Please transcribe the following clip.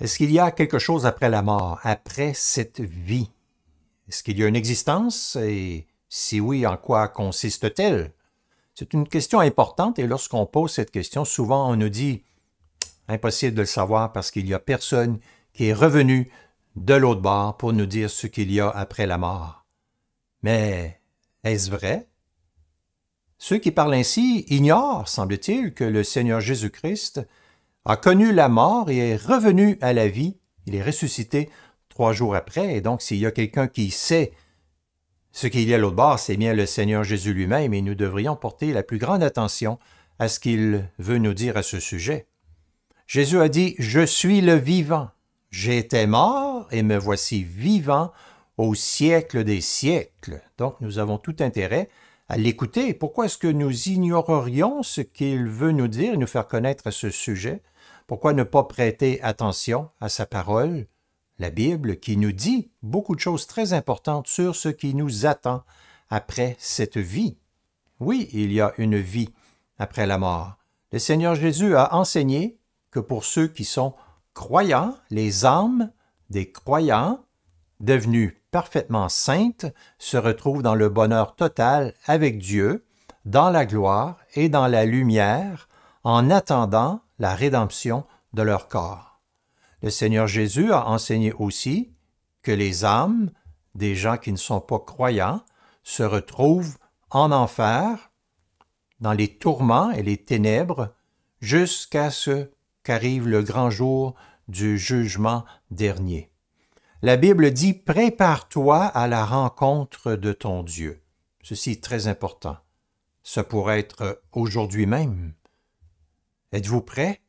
Est-ce qu'il y a quelque chose après la mort, après cette vie? Est-ce qu'il y a une existence et si oui, en quoi consiste-t-elle? C'est une question importante et lorsqu'on pose cette question, souvent on nous dit impossible de le savoir parce qu'il n'y a personne qui est revenu de l'autre bord pour nous dire ce qu'il y a après la mort. Mais est-ce vrai? Ceux qui parlent ainsi ignorent, semble-t-il, que le Seigneur Jésus-Christ a connu la mort et est revenu à la vie. Il est ressuscité trois jours après. Et donc, s'il y a quelqu'un qui sait ce qu'il y a à l'autre bord, c'est bien le Seigneur Jésus lui-même et nous devrions porter la plus grande attention à ce qu'il veut nous dire à ce sujet. Jésus a dit, Je suis le vivant. J'étais mort et me voici vivant au siècle des siècles. Donc nous avons tout intérêt à l'écouter. Pourquoi est-ce que nous ignorerions ce qu'il veut nous dire et nous faire connaître à ce sujet? Pourquoi ne pas prêter attention à sa parole, la Bible, qui nous dit beaucoup de choses très importantes sur ce qui nous attend après cette vie? Oui, il y a une vie après la mort. Le Seigneur Jésus a enseigné que pour ceux qui sont croyants, les âmes des croyants devenus parfaitement saintes, se retrouvent dans le bonheur total avec Dieu, dans la gloire et dans la lumière, en attendant la rédemption de leur corps. Le Seigneur Jésus a enseigné aussi que les âmes des gens qui ne sont pas croyants se retrouvent en enfer, dans les tourments et les ténèbres, jusqu'à ce qu'arrive le grand jour du jugement dernier la Bible dit Prépare-toi à la rencontre de ton Dieu. Ceci est très important. Ça pourrait être aujourd'hui même. Êtes-vous prêt?